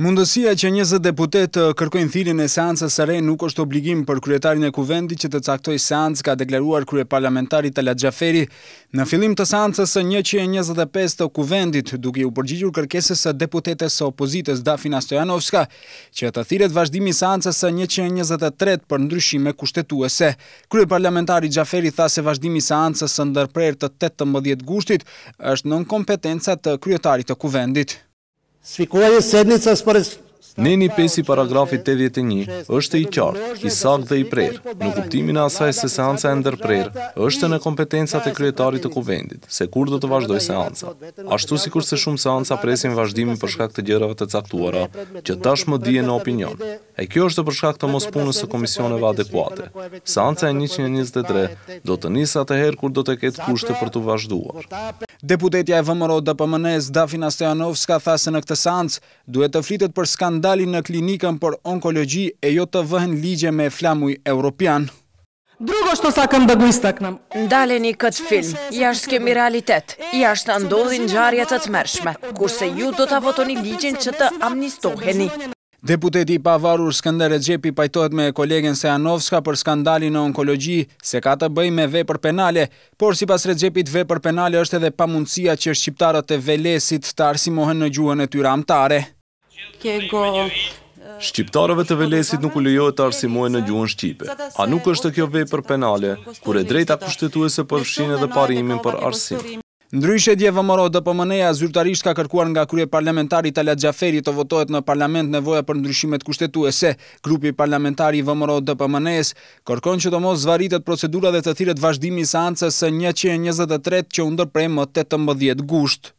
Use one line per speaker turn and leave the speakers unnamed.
Mundësia që 20 deputet të eh, kërkojnë thirin e seansës së re nuk është obligim për kryetarin e kuvendit që të caktoj seansë ka deklaruar krye parlamentari Talat Gjaferi në filim të seansës 125 të kuvendit duke u përgjigjur kërkesës së deputetes së opozites Dafina Stojanovska që të thiret vazhdimi seansës 123 për ndryshime kushtetuese. Krye parlamentari Gjaferi tha se vazhdimi seansës së ndërprer të 18 gushtit është nën kompetenca të kryetarit të kuvendit.
Neni 5 i paragrafi 81 është i qartë, i sakë dhe i prerë. Në kuptimin asaj se seansa e ndërprerë, është në kompetencat e kryetarit të kuvendit, se kur dhe të vazhdoj seansa. Ashtu si kur se shumë seansa presin vazhdimin për shkak të gjërave të caktuara, që tash më dije në opinion, e kjo është për shkak të mos punës së komisioneve adekuate. Seanca e 123 do të nisë atëherë kur do të ketë kushte për të vazhduar.
Deputetja e dhe pëmënez, Dafina Stojanovska tha se në këtë sancë duhet të flitet për skandalin në klinikën për onkologji e jo të vëhen ligje me flamuj europian. Drugo što sa këm dëgujstak nëm. Ndaleni këtë film, jashtë kemi realitet, jashtë në ndodhin gjarjet të të mërshme, kurse ju do të votoni ligjin që të amnistoheni. Deputeti i pavarur Skënder Xhepi pajtohet me kolegen Sejanovska për skandalin e onkologji se ka të bëjë me vepër penale, por sipas Xhepit vepër penale është edhe pamundësia që shqiptarët e Velesit të arsimohen në gjuhën e tyre amtare. Kego
Shqiptarëve të Velesit nuk u lejohet të arsimohen në gjuhën shqipe. A nuk është kjo po vepër penale, kur e drejta kushtetuese përfshin edhe parimin për arsim? Ndryshe
dje vëmëro, dhe pëmëneja zyrtarisht ka kërkuar nga krye parlamentari Talat Gjaferi të votohet në parlament nevoja për ndryshimet kushtetuese. e Grupi parlamentari vëmëro dhe pëmënejes kërkon që të mos zvaritet procedura dhe të thiret vazhdimi sa antës së 123 që undërprej më 18 gusht.